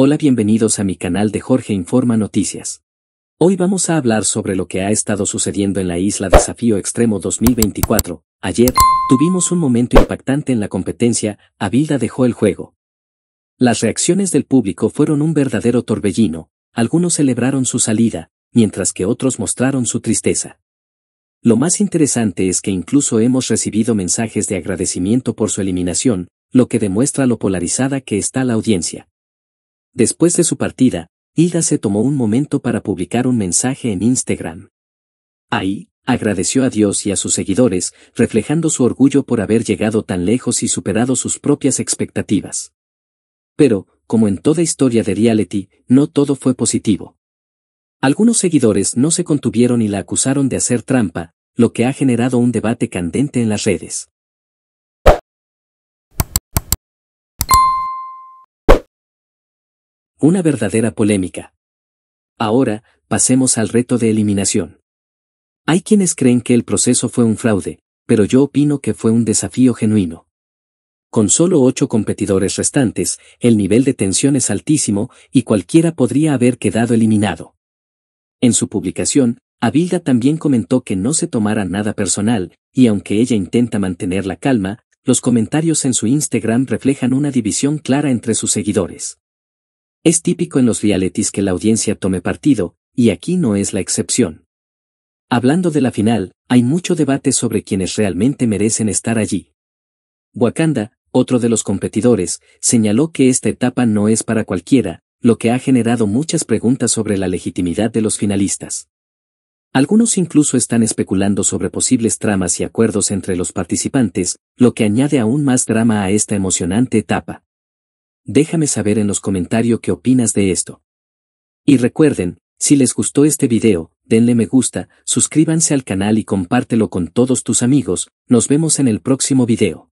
Hola bienvenidos a mi canal de Jorge Informa Noticias. Hoy vamos a hablar sobre lo que ha estado sucediendo en la isla Desafío Extremo 2024. Ayer, tuvimos un momento impactante en la competencia, Avilda dejó el juego. Las reacciones del público fueron un verdadero torbellino, algunos celebraron su salida, mientras que otros mostraron su tristeza. Lo más interesante es que incluso hemos recibido mensajes de agradecimiento por su eliminación, lo que demuestra lo polarizada que está la audiencia. Después de su partida, Hilda se tomó un momento para publicar un mensaje en Instagram. Ahí, agradeció a Dios y a sus seguidores, reflejando su orgullo por haber llegado tan lejos y superado sus propias expectativas. Pero, como en toda historia de reality, no todo fue positivo. Algunos seguidores no se contuvieron y la acusaron de hacer trampa, lo que ha generado un debate candente en las redes. Una verdadera polémica. Ahora, pasemos al reto de eliminación. Hay quienes creen que el proceso fue un fraude, pero yo opino que fue un desafío genuino. Con solo ocho competidores restantes, el nivel de tensión es altísimo y cualquiera podría haber quedado eliminado. En su publicación, Abilda también comentó que no se tomara nada personal, y aunque ella intenta mantener la calma, los comentarios en su Instagram reflejan una división clara entre sus seguidores. Es típico en los realities que la audiencia tome partido, y aquí no es la excepción. Hablando de la final, hay mucho debate sobre quienes realmente merecen estar allí. Wakanda, otro de los competidores, señaló que esta etapa no es para cualquiera, lo que ha generado muchas preguntas sobre la legitimidad de los finalistas. Algunos incluso están especulando sobre posibles tramas y acuerdos entre los participantes, lo que añade aún más drama a esta emocionante etapa déjame saber en los comentarios qué opinas de esto. Y recuerden, si les gustó este video, denle me gusta, suscríbanse al canal y compártelo con todos tus amigos, nos vemos en el próximo video.